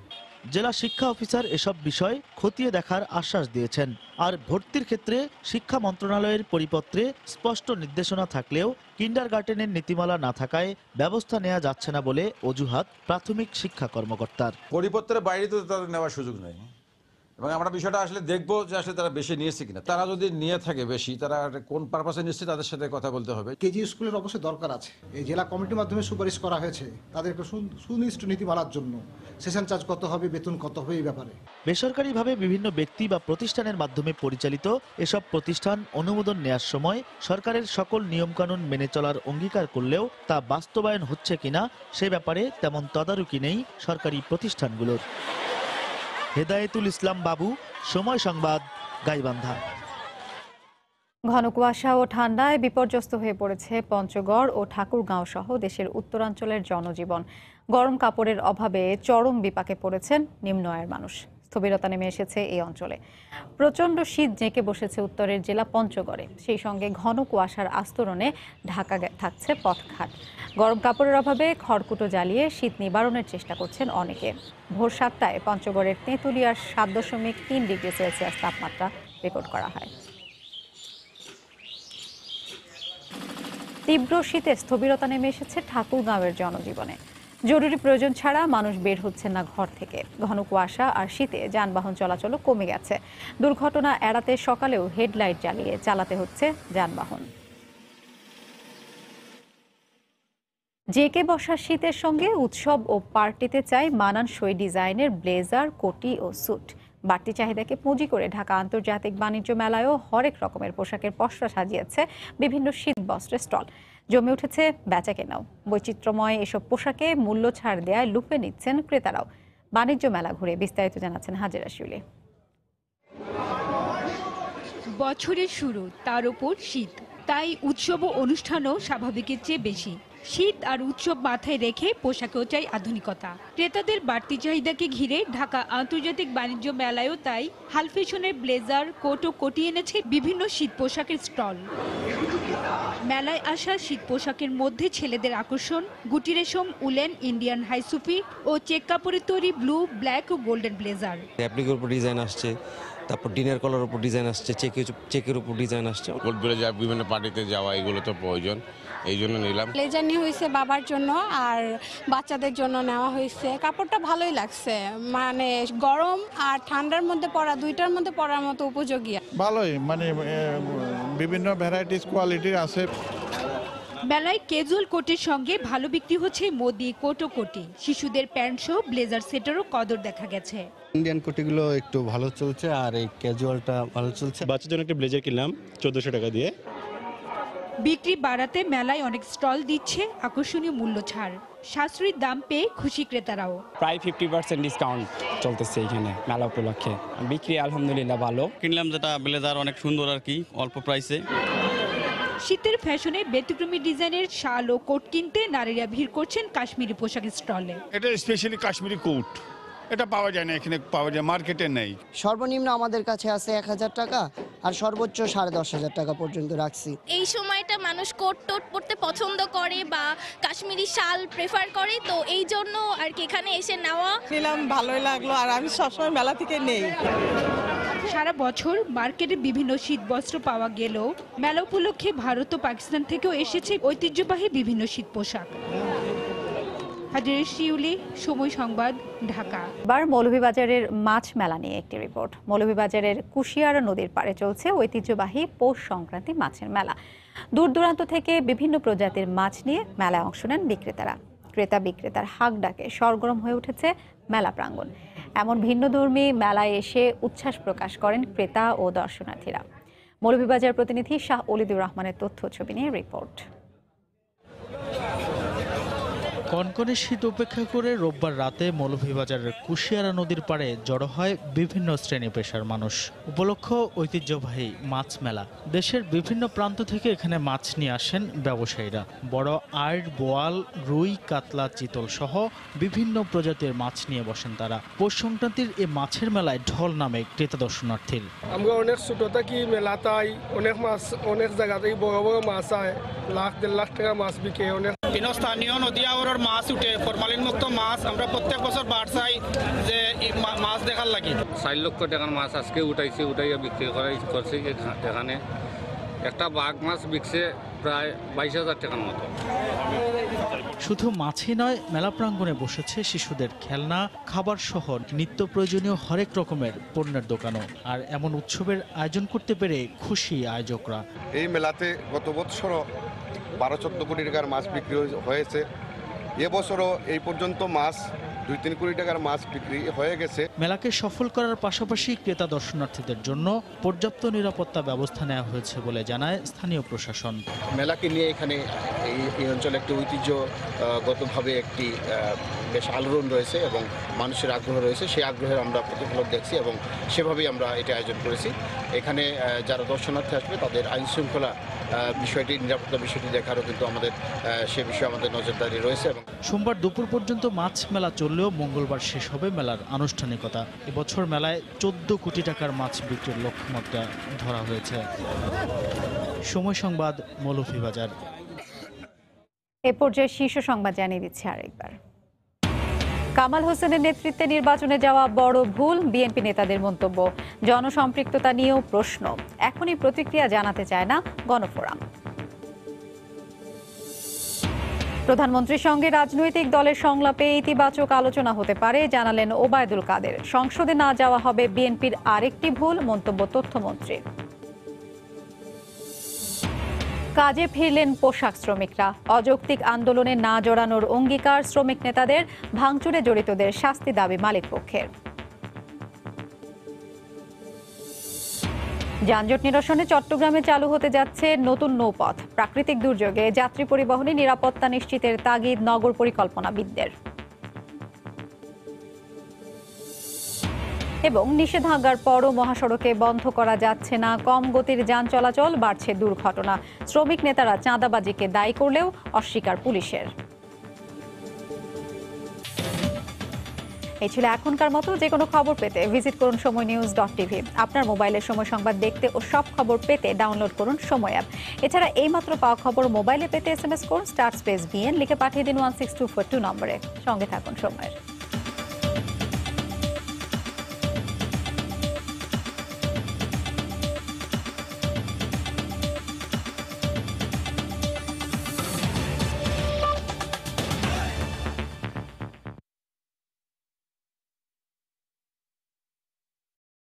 জেলা শিক্ষা অফিসার এসব বিষয় খতিয়ে দেখার আশ্বাস দিয়েছেন আর ভর্তির ক্ষেত্রে শিক্ষা মন্ত্রণালয়ের পরিপত্রে স্পষ্ট নির্দেশনা থাকলেও কিন্ডার গার্ডেনের নীতিমালা না থাকায় ব্যবস্থা নেওয়া যাচ্ছে না বলে অজুহাত প্রাথমিক শিক্ষা কর্মকর্তার পরিপত্রের বাইরে তো তাদের নেওয়ার সুযোগ নেই এবং আমরা বিষয়টা আসলে দেখবো যে আসলে তারা বেশি নিয়েছে কিনা তারা যদি নিয়ে থাকে বেশি তারা কোন পারপাসে নিচ্ছে তাদের সাথে কথা বলতে হবে কেজি স্কুলের অবশ্যই দরকার আছে এই জেলা কমিটির মাধ্যমে সুপারিশ করা হয়েছে তাদেরকে সুনিষ্ট নীতি মানার জন্য সেশন চার্জ কত হবে বেতন কত হবে এই ব্যাপারে বেসরকারিভাবে বিভিন্ন ব্যক্তি বা প্রতিষ্ঠানের মাধ্যমে পরিচালিত এসব প্রতিষ্ঠান অনুমোদন নেয়ার সময় সরকারের সকল নিয়মকানুন মেনে চলার অঙ্গীকার করলেও তা বাস্তবায়ন হচ্ছে কিনা সে ব্যাপারে তেমন তদারকি নেই সরকারি প্রতিষ্ঠানগুলোর হেদায়েতুল ইসলাম বাবু সময় সংবাদ গাইবান্ধা ঘন কুয়াশা ও ঠান্ডায় বিপর্যস্ত হয়ে পড়েছে পঞ্চগড় ও ঠাকুরগাঁও সহ দেশের উত্তরাঞ্চলের জনজীবন গরম কাপড়ের অভাবে চরম বিপাকে পড়েছেন নিম্ন আয়ের মানুষ স্থবিরতা নেমে এসেছে এই অঞ্চলে প্রচণ্ড শীত জেঁকে বসেছে উত্তরের জেলা পঞ্চগড়ে সেই সঙ্গে ঘন কুয়াশার আস্তরণে ঢাকা থাকছে পথঘাট গরম কাপড়ের অভাবে খড়কুটো জ্বালিয়ে শীত নিবারণের চেষ্টা করছেন অনেকে ভোর সাতটায় পঞ্চগড়ের তেঁতুলিয়ার সাত দশমিক তিন ডিগ্রি সেলসিয়াস তাপমাত্রা রেকর্ড করা হয় তীব্র শীতে স্থবিরতা নেমে এসেছে ঠাকুরগাঁওয়ের জনজীবনে জরুরি প্রয়োজন ছাড়া মানুষ বের হচ্ছে না ঘর থেকে ঘন কুয়াশা আর শীতে যানবাহন চলাচলও কমে গেছে দুর্ঘটনা এড়াতে সকালেও হেডলাইট জ্বালিয়ে চালাতে হচ্ছে যানবাহন জেকে বসার শীতের সঙ্গে উৎসব ও পার্টিতে চাই মানানসই ডিজাইনের ব্লেজার কোটি ও স্যুট বাড়তি চাহিদাকে পুঁজি করে ঢাকা আন্তর্জাতিক বাণিজ্য মেলায়ও হরেক রকমের পোশাকের পশরা সাজিয়েছে বিভিন্ন শীত বস্ত্রের স্টল জমে উঠেছে বেচা কেনাও বৈচিত্র্যময় এসব পোশাকে মূল্য ছাড় দেয়া লুপে নিচ্ছেন ক্রেতারাও বাণিজ্য মেলা ঘুরে বিস্তারিত জানাচ্ছেন হাজিরা শিউলি বছরের শুরু তার উপর শীত তাই উৎসব ও অনুষ্ঠানও স্বাভাবিকের চেয়ে বেশি শীত আর উৎসব মাথায় রেখে পোশাকেও চাই আধুনিকতা ক্রেতাদের বাড়তি চাহিদাকে ঘিরে ঢাকা আন্তর্জাতিক বাণিজ্য মেলায়ও তাই হাল ফ্যাশনের ব্লেজার কোট ও কোটি এনেছে বিভিন্ন শীত পোশাকের স্টল মেলায় আসা শীত পোশাকের মধ্যে ছেলেদের আকর্ষণ গুটি রেশম উলেন ইন্ডিয়ান হাইসুফি ও চেক কাপড়ে তৈরি ব্লু ব্ল্যাক ও গোল্ডেন ব্লেজার অ্যাপ্লিকের উপর ডিজাইন আসছে তারপর ডিনার কলার উপর ডিজাইন আসছে চেকের চেকের উপর ডিজাইন আসছে গোল্ড ব্লেজার বিভিন্ন পার্টিতে যাওয়া এগুলো তো প্রয়োজন এই জন্য নিলাম ব্লেজার নিয়ে হয়েছে বাবার জন্য আর বাচ্চাদের জন্য নেওয়া হয়েছে কাপড়টা ভালোই লাগছে মানে গরম আর ঠান্ডার মধ্যে পরা দুইটার মধ্যে পরার মতো উপযোগী ভালোই মানে বিভিন্ন ভ্যারাইটিস কোয়ালিটির আছে মেলায় কেজুয়াল কোটের সঙ্গে ভালো বিক্রি হচ্ছে মোদি কোটো কোটি শিশুদের প্যান্ট সহ ব্লেজার সেটেরও কদর দেখা গেছে ইন্ডিয়ান কোটিগুলো একটু ভালো চলছে আর এই ক্যাজুয়ালটা ভালো চলছে বাচ্চার জন্য একটা ব্লেজার কিনলাম চোদ্দোশো টাকা দিয়ে বিক্রি বাড়াতে মেলায় অনেক স্টল দিচ্ছে আকর্ষণীয় মূল্য ছাড় সাশ্রয়ীর দাম পেয়ে খুশি ক্রেতারাও প্রায় ফিফটি পার্সেন্ট ডিসকাউন্ট চলতেছে এখানে মেলা উপলক্ষে বিক্রি আলহামদুলিল্লাহ ভালো কিনলাম যেটা ব্লেজার অনেক সুন্দর আর কি অল্প প্রাইসে শীতের ফ্যাশনে ব্যতিক্রমী ডিজাইনের শাল ও কোট কিনতে নারীরা ভিড় করছেন কাশ্মীরি পোশাক স্টলে এটা স্পেশালি কাশ্মীরি কোট এটা পাওয়া যায় না এখানে পাওয়া যায় মার্কেটে নেই সর্বনিম্ন আমাদের কাছে আছে এক হাজার টাকা আর সর্বোচ্চ সাড়ে দশ হাজার টাকা পর্যন্ত রাখছি এই সময়টা মানুষ কোট টোট পরতে পছন্দ করে বা কাশ্মীরি শাল প্রেফার করে তো এই জন্য আর কি এখানে এসে নেওয়া নিলাম ভালোই লাগলো আর আমি সবসময় মেলা থেকে নেই সারা বছর মার্কেটে বিভিন্ন শীত বস্ত্র পাওয়া গেলেও মেলা উপলক্ষে ভারত ও পাকিস্তান থেকেও এসেছে ঐতিহ্যবাহী বিভিন্ন শীত পোশাক হাজারের শিউলি সময় সংবাদ ঢাকা বার মৌলভীবাজারের মাছ মেলা নিয়ে একটি রিপোর্ট মৌলভীবাজারের কুশিয়ারা নদীর পাড়ে চলছে ঐতিহ্যবাহী পৌষ সংক্রান্তি মাছের মেলা দূর দূরান্ত থেকে বিভিন্ন প্রজাতির মাছ নিয়ে মেলায় অংশ নেন বিক্রেতারা ক্রেতা বিক্রেতার হাক ডাকে সরগরম হয়ে উঠেছে মেলা প্রাঙ্গণ এমন ভিন্নধর্মী মেলায় এসে উচ্ছ্বাস প্রকাশ করেন ক্রেতা ও দর্শনার্থীরা মৌলভীবাজার প্রতিনিধি শাহ অলিদুর রহমানের তথ্য ছবি নিয়ে রিপোর্ট কনকনে শীত উপেক্ষা করে রোববার রাতে মৌলভীবাজারের কুশিয়ারা নদীর পাড়ে জড়ো হয় বিভিন্ন শ্রেণী পেশার মানুষ উপলক্ষ ঐতিহ্যবাহী মাছ মেলা দেশের বিভিন্ন প্রান্ত থেকে এখানে মাছ নিয়ে আসেন ব্যবসায়ীরা বড় আয়ের বোয়াল রুই কাতলা চিতল সহ বিভিন্ন প্রজাতির মাছ নিয়ে বসেন তারা পৌষ সংক্রান্তির এই মাছের মেলায় ঢল নামে ক্রেতা দর্শনার্থীর আমরা অনেক ছোট থাকি তাই অনেক মাছ অনেক জায়গাতেই বড় বড় মাছ আয় লাখ দেড় লাখ টাকা মাছ বিকে অনেক বিভিন্ন স্থানীয় নদী মাছ উঠে ফরমালিনমুক্ত মাছ আমরা প্রত্যেক বছর বার চাই যে মাছ দেখার লাগে চার লক্ষ টাকার মাছ আজকে উঠাইছে উঠাই বিক্রি করাই করছে এখানে একটা বাঘ মাছ বিকছে প্রায় বাইশ হাজার টাকার মতো শুধু মাছই নয় মেলা প্রাঙ্গণে বসেছে শিশুদের খেলনা খাবার সহ নিত্য প্রয়োজনীয় হরেক রকমের পণ্যের দোকানও আর এমন উৎসবের আয়োজন করতে পেরে খুশি আয়োজকরা এই মেলাতে গত বছরও বারো চোদ্দ কোটি টাকার মাছ বিক্রি হয়েছে এবছরও এই পর্যন্ত মাছ দুই তিন কোটি টাকার মাছ বিক্রি হয়ে গেছে মেলাকে সফল করার পাশাপাশি ক্রেতা দর্শনার্থীদের জন্য পর্যাপ্ত নিরাপত্তা ব্যবস্থা নেওয়া হয়েছে বলে জানায় স্থানীয় প্রশাসন মেলাকে নিয়ে এখানে এই অঞ্চলে একটি ঐতিহ্যগতভাবে একটি বেশ আলোড়ন রয়েছে এবং মানুষের আগ্রহ রয়েছে সেই আগ্রহের আমরা প্রতিফলন দেখছি এবং সেভাবেই আমরা এটা আয়োজন করেছি এখানে যারা দর্শনার্থী আসবে তাদের আইন শৃঙ্খলা বিষয়টি নিরাপত্তা বিষয়টি দেখারও কিন্তু আমাদের সে বিষয়ে আমাদের নজরদারি রয়েছে এবং সোমবার দুপুর পর্যন্ত মাছ মেলা চললেও মঙ্গলবার শেষ হবে মেলার আনুষ্ঠানিকতা এবছর মেলায় চোদ্দ কোটি টাকার মাছ বিক্রির লক্ষ্যমাত্রা ধরা হয়েছে সময় সংবাদ মৌলভীবাজার এ পর্যায়ে শীর্ষ সংবাদ জানিয়ে দিচ্ছে আরেকবার কামাল হোসেনের নেতৃত্বে নির্বাচনে যাওয়া বড় ভুল বিএনপি নেতাদের মন্তব্য জনসম্পৃক্ততা নিয়েও প্রশ্ন এখনই প্রতিক্রিয়া জানাতে চায় না গণফোরাম প্রধানমন্ত্রীর সঙ্গে রাজনৈতিক দলের সংলাপে ইতিবাচক আলোচনা হতে পারে জানালেন ওবায়দুল কাদের সংসদে না যাওয়া হবে বিএনপির আরেকটি ভুল মন্তব্য তথ্যমন্ত্রী কাজে ফিরলেন পোশাক শ্রমিকরা অযৌক্তিক আন্দোলনে না জড়ানোর অঙ্গীকার শ্রমিক নেতাদের ভাঙচুরে জড়িতদের শাস্তি দাবি মালিক পক্ষের যানজট নিরসনে চট্টগ্রামে চালু হতে যাচ্ছে নতুন নৌপথ প্রাকৃতিক দুর্যোগে যাত্রী পরিবহনে নিরাপত্তা নিশ্চিতের তাগিদ নগর পরিকল্পনাবিদদের এবং নিষেধাজ্ঞার পরও মহাসড়কে বন্ধ করা যাচ্ছে না কম গতির যান চলাচল বাড়ছে দুর্ঘটনা শ্রমিক নেতারা চাঁদাবাজিকে দায়ী করলেও অস্বীকার পুলিশের এই ছিল এখনকার মতো যে কোনো খবর পেতে ভিজিট করুন সময় নিউজ ডট টিভি আপনার মোবাইলের সময় সংবাদ দেখতে ও সব খবর পেতে ডাউনলোড করুন সময় অ্যাপ এছাড়া এইমাত্র পাওয়া খবর মোবাইলে পেতে এস এম এস করুন স্টার স্পেস বিএন লিখে পাঠিয়ে দিন one six two four two নম্বরে সঙ্গে থাকুন সময়ের